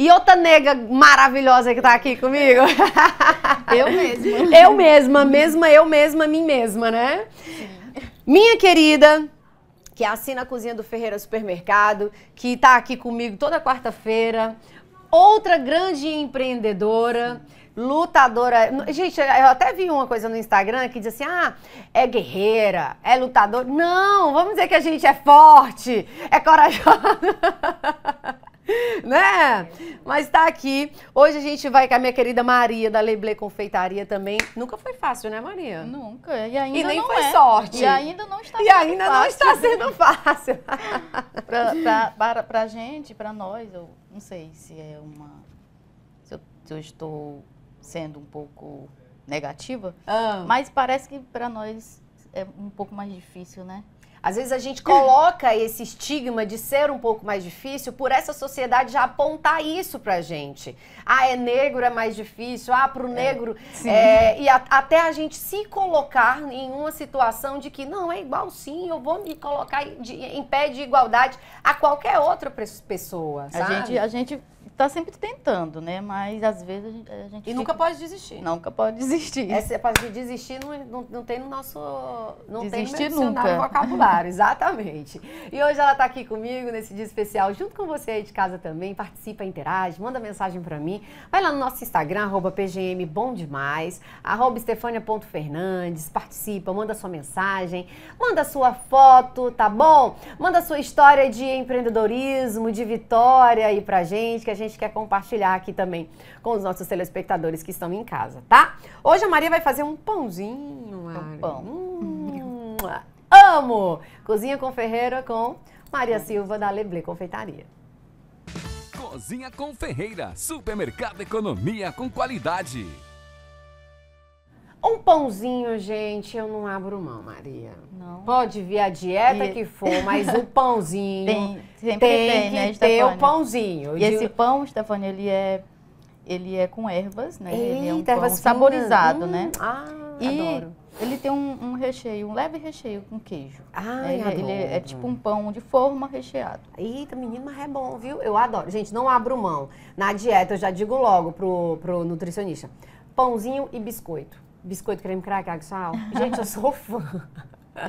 E outra nega maravilhosa que tá aqui comigo. Eu mesma. eu mesma, mesma eu mesma, mim mesma, né? Minha querida, que assina a Cozinha do Ferreira Supermercado, que tá aqui comigo toda quarta-feira. Outra grande empreendedora lutadora. Gente, eu até vi uma coisa no Instagram que diz assim: ah, é guerreira, é lutadora. Não, vamos dizer que a gente é forte, é corajosa. né? Mas tá aqui. Hoje a gente vai com a minha querida Maria, da Leblé Confeitaria também. Nunca foi fácil, né, Maria? Nunca. E ainda e nem foi é. sorte. E ainda não está e sendo ainda fácil. não está sendo fácil. pra, pra, para, pra gente, pra nós, eu não sei se é uma... Se eu, se eu estou sendo um pouco negativa, ah. mas parece que pra nós é um pouco mais difícil, né? Às vezes a gente coloca esse estigma de ser um pouco mais difícil por essa sociedade já apontar isso pra gente. Ah, é negro, é mais difícil. Ah, pro é, negro. É, é, e a, até a gente se colocar em uma situação de que não, é igual sim, eu vou me colocar de, em pé de igualdade a qualquer outra pessoa. Sabe? A gente. A gente está sempre tentando, né? Mas às vezes a gente. A gente e fica... nunca pode desistir. Não, nunca pode desistir. Essa parte de desistir não, não, não tem no nosso. Não desistir tem no nunca. vocabulário, exatamente. E hoje ela está aqui comigo nesse dia especial, junto com você aí de casa também. Participa, interage, manda mensagem para mim. Vai lá no nosso Instagram, arroba PGM Bom Demais, arroba Estefânia.fernandes, participa, manda sua mensagem, manda sua foto, tá bom? Manda sua história de empreendedorismo, de vitória aí pra gente, que a gente gente quer compartilhar aqui também com os nossos telespectadores que estão em casa, tá? Hoje a Maria vai fazer um pãozinho, Um pão. Hum, amo! Cozinha com Ferreira com Maria hum. Silva da Leblé Confeitaria. Cozinha com Ferreira, supermercado economia com qualidade. Um pãozinho, gente, eu não abro mão, Maria. Não. Pode vir a dieta e... que for, mas o pãozinho tem, sempre tem, tem né, que né, ter o pãozinho. E esse pão, Stefania, ele é ele é com ervas, né? Eita, ele é um pão saborizado, né? hum, né? Ah, e adoro. Ele tem um, um, recheio, um leve recheio com queijo. Ah, é, ele, é, ele é, é, tipo um pão de forma recheado. Eita, menino, mas é bom, viu? Eu adoro. Gente, não abro mão. Na dieta, eu já digo logo pro, pro nutricionista: pãozinho e biscoito. Biscoito creme crack, água sal. Gente, eu sou fã.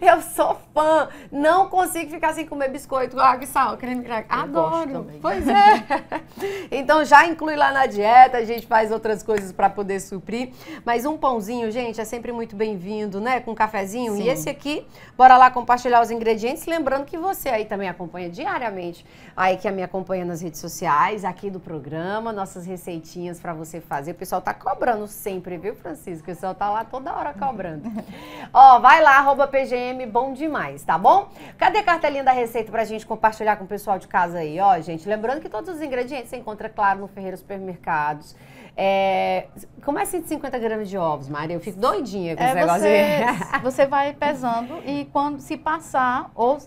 Eu sou fã. Não consigo ficar sem comer biscoito, água e sal, creme crack. Adoro. Pois é. Então já inclui lá na dieta, a gente faz outras coisas para poder suprir. Mas um pãozinho, gente, é sempre muito bem-vindo, né? Com um cafezinho. Sim. E esse aqui, bora lá compartilhar os ingredientes. Lembrando que você aí também acompanha diariamente, aí que a minha acompanha nas redes sociais, aqui do programa, nossas receitinhas para você fazer. O pessoal tá cobrando sempre, viu, Francisco? O pessoal tá lá toda hora cobrando. Ó, vai lá, arroba PGM, bom demais, tá bom? Cadê a cartelinha da receita pra gente compartilhar com o pessoal de casa aí, ó, gente? Lembrando que todos os ingredientes você encontra encontra, claro, no Ferreira Supermercados. É, como é 150 gramas de ovos, Maria? Eu fico doidinha com é esse negócio. Você, você vai pesando e quando se passar, ou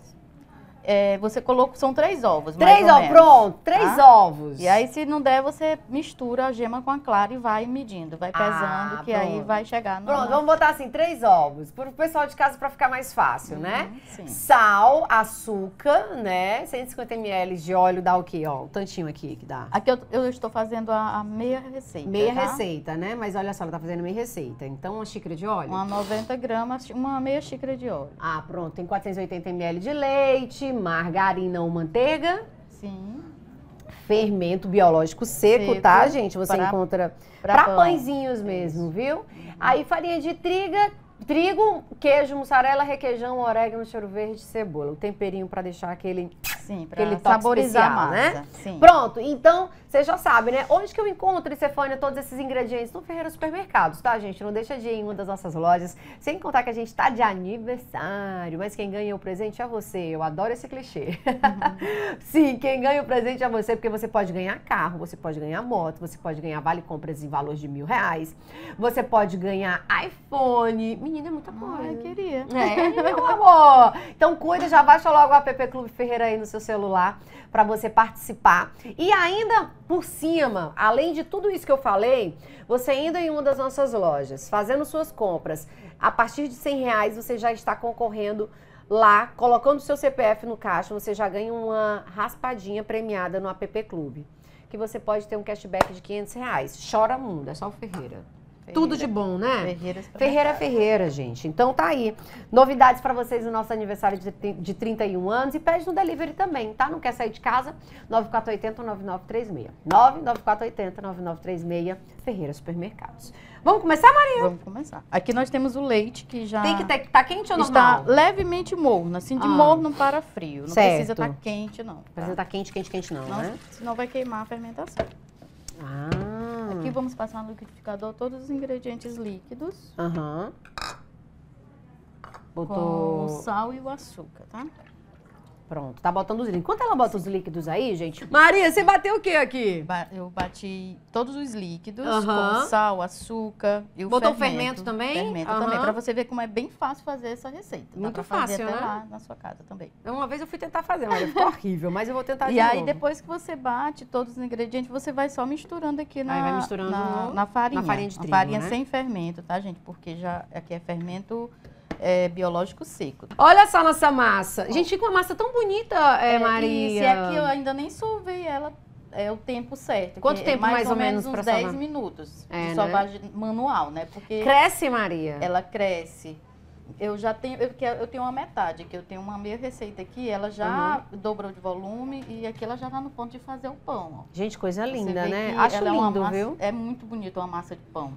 é, você colocou, são três ovos. Três ovos, pronto, tá? três tá? ovos. E aí, se não der, você mistura a gema com a clara e vai medindo, vai ah, pesando, ah, que pronto. aí vai chegar no. Pronto, vamos botar assim, três ovos, para o pessoal de casa para ficar mais fácil, uhum, né? Sim. Sal, açúcar, né? 150 ml de óleo dá o quê? Ó, o tantinho aqui que dá. Aqui eu, eu estou fazendo a, a, meia receita. Meia tá? receita, né? Mas olha só, ela tá fazendo meia receita. Então, uma xícara de óleo? Uma 90 gramas, uma meia xícara de óleo. Ah, pronto, tem 480 ml de leite margarina ou manteiga. Sim. Fermento biológico seco, seco tá, gente? Você pra, encontra para pãezinhos mesmo, viu? Aí farinha de triga, trigo, queijo, mussarela, requeijão, orégano, cheiro verde, cebola. O temperinho para deixar aquele Sim, pra aquele saborizar especial, né? Sim. Pronto, então você já sabe, né? Onde que eu encontro, Cefânia, todos esses ingredientes? No Ferreira Supermercados, tá, gente? Não deixa de ir em uma das nossas lojas, sem contar que a gente tá de aniversário, mas quem ganha o presente é você. Eu adoro esse clichê. Uhum. Sim, quem ganha o presente é você, porque você pode ganhar carro, você pode ganhar moto, você pode ganhar vale compras em valor de mil reais, você pode ganhar iPhone. Menina, é muita coisa. Ah, eu queria. É, meu amor. Então cuida, já baixa logo o app Clube Ferreira aí no seu seu celular para você participar. E ainda por cima, além de tudo isso que eu falei, você indo em uma das nossas lojas, fazendo suas compras, a partir de 100 reais você já está concorrendo lá, colocando seu CPF no caixa, você já ganha uma raspadinha premiada no App Clube, que você pode ter um cashback de 500 reais. Chora mundo, é só o Ferreira. Tudo de bom, né? Ferreira é Ferreira, é Ferreira, gente. Então tá aí. Novidades para vocês no nosso aniversário de, 31 anos e pede no delivery também, tá? Não quer sair de casa? 9480-9936. 99480-9936, Ferreira Supermercados. Vamos começar, Maria? Vamos começar. Aqui nós temos o leite que já... Tem que estar tá quente ou normal? Está levemente morno, assim, de ah. morno para frio. Não tá certo. precisa estar tá quente, não. Tá? Precisa estar tá quente, quente, quente, não, não né? Senão vai queimar a fermentação. Ah... Aqui hum. vamos passar no liquidificador todos os ingredientes líquidos. Aham. Botou... Com o sal e o açúcar, tá? Pronto, tá botando os líquidos. Enquanto ela bota os líquidos aí, gente. Maria, você bateu o que aqui? eu bati todos os líquidos, uh -huh. com sal, açúcar e o Botou fermento. fermento também? Fermento uh -huh. também, pra você ver como é bem fácil fazer essa receita. Dá Muito fácil, fazer né? até lá na sua casa também. Uma vez eu fui tentar fazer, mas ficou horrível, mas eu vou tentar de E novo. aí, depois que você bate todos os ingredientes, você vai só misturando aqui na, aí vai misturando na, no... na farinha. Na farinha de trigo, farinha né? sem fermento, tá, gente? Porque já aqui é fermento é, biológico seco. Olha só a nossa massa. Gente, fica uma massa tão bonita, é, é, é Maria. E aqui eu ainda nem solvei ela é o tempo certo. Quanto é tempo mais, mais ou, ou, menos? Uns 10 somar? minutos é, de solvagem né? manual, né? Porque cresce, Maria? Ela cresce. Eu já tenho, eu, eu tenho uma metade, que eu tenho uma meia receita aqui, ela já uhum. dobrou de volume e aqui ela já tá no ponto de fazer o pão. Ó. Gente, coisa linda, né? Acho é lindo, é massa, viu? É muito bonito uma massa de pão.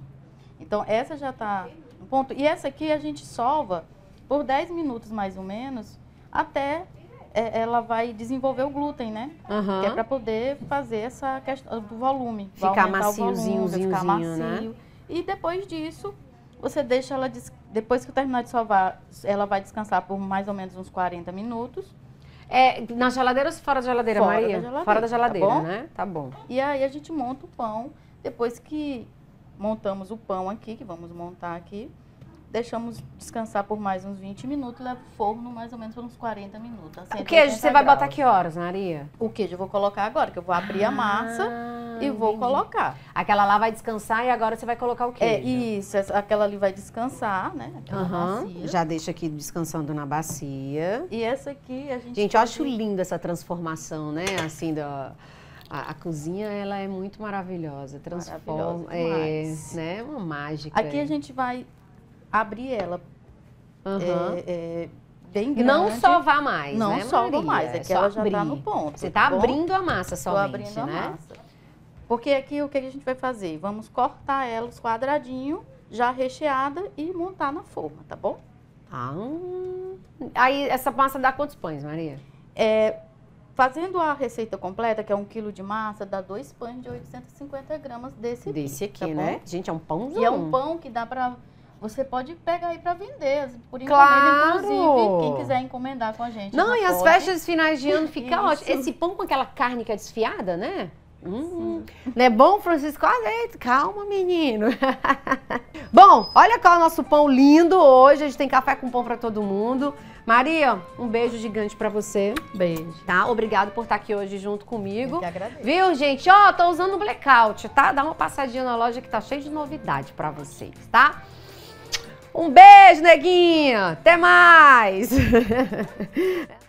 Então essa já tá um ponto. E essa aqui a gente solva por 10 minutos mais ou menos, até é, ela vai desenvolver o glúten, né? Uhum. Que é para poder fazer essa questão do volume. Ficar maciozinho, ficar né? macio. Né? E depois disso, você deixa ela, depois que terminar de sovar, ela vai descansar por mais ou menos uns 40 minutos. É, na geladeira ou fora da geladeira, fora Maria? Da geladeira, fora da tá geladeira, tá né? Tá bom. E aí a gente monta o pão, depois que montamos o pão aqui, que vamos montar aqui. Deixamos descansar por mais uns 20 minutos e o forno mais ou menos por uns 40 minutos. Assim, o é queijo você vai botar que horas, Maria? O queijo eu vou colocar agora, que eu vou abrir ah, a massa e vou entendi. colocar. Aquela lá vai descansar e agora você vai colocar o é, queijo. É, isso, aquela ali vai descansar, né? Uhum. Já deixa aqui descansando na bacia. E essa aqui a gente... Gente, eu acho linda essa transformação, né? Assim, da... Do a, a, cozinha ela é muito maravilhosa, transforma, maravilhosa é, né, é uma mágica. Aqui a gente vai abrir ela. Uhum. É, bem grande. Não sovar mais, Não né, sova mais, é que ela já está no ponto. Você está tá abrindo a massa somente, abrindo né? a massa. Porque aqui o que a gente vai fazer? Vamos cortar ela os quadradinhos, já recheada e montar na forma, tá bom? Ah, hum. aí essa massa dá quantos pães, Maria? É, Fazendo a receita completa, que é um quilo de massa, dá dois pães de 850 gramas desse Desse aqui, tá né? Gente, é um pãozão. E é um pão que dá para você pode pegar aí para vender, por encomenda, claro. inclusive, quem quiser encomendar com a gente. Não, e pode. as festas finais de ano fica ótimo. Esse pão com aquela carne que é desfiada, né? Hum, não é bom, Francisco? Ah, calma, menino. bom, olha cá é o nosso pão lindo hoje. A gente tem café com pão para todo mundo. Maria, um beijo gigante pra você. Beijo. Tá? Obrigado por estar tá aqui hoje junto comigo. Eu que agradeço. Viu, gente? Ó, oh, tô usando o blackout, tá? Dá uma passadinha na loja que tá cheio de novidade pra vocês, tá? Um beijo, neguinha! Até mais!